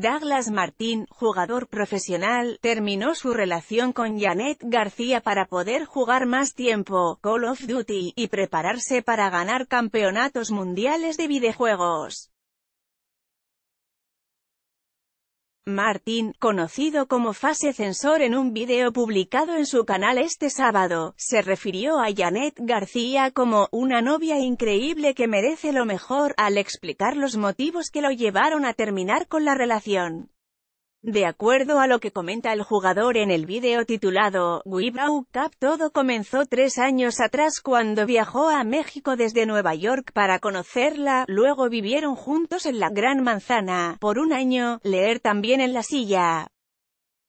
Douglas Martín, jugador profesional, terminó su relación con Janet García para poder jugar más tiempo, Call of Duty, y prepararse para ganar campeonatos mundiales de videojuegos. Martín, conocido como Fase Censor en un video publicado en su canal este sábado, se refirió a Janet García como «una novia increíble que merece lo mejor» al explicar los motivos que lo llevaron a terminar con la relación. De acuerdo a lo que comenta el jugador en el video titulado Wibau Cup, todo comenzó tres años atrás cuando viajó a México desde Nueva York para conocerla, luego vivieron juntos en la Gran Manzana, por un año, leer también en la silla.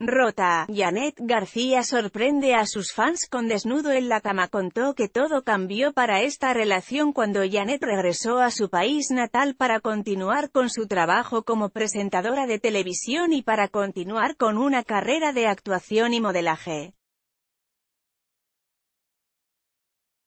Rota, Janet García sorprende a sus fans con desnudo en la cama. Contó que todo cambió para esta relación cuando Janet regresó a su país natal para continuar con su trabajo como presentadora de televisión y para continuar con una carrera de actuación y modelaje.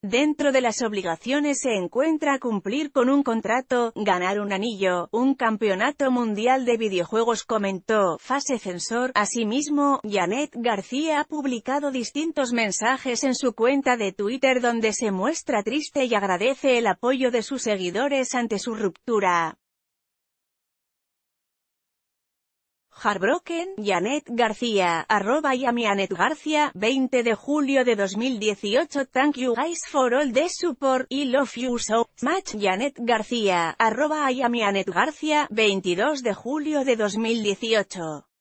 Dentro de las obligaciones se encuentra cumplir con un contrato, ganar un anillo, un campeonato mundial de videojuegos comentó, Fase Censor. Asimismo, Janet García ha publicado distintos mensajes en su cuenta de Twitter donde se muestra triste y agradece el apoyo de sus seguidores ante su ruptura. Harbroken, Janet García, arroba Yamianet García, 20 de julio de 2018 Thank you guys for all the support, I love you so much Janet García, arroba Yamianet García, 22 de julio de 2018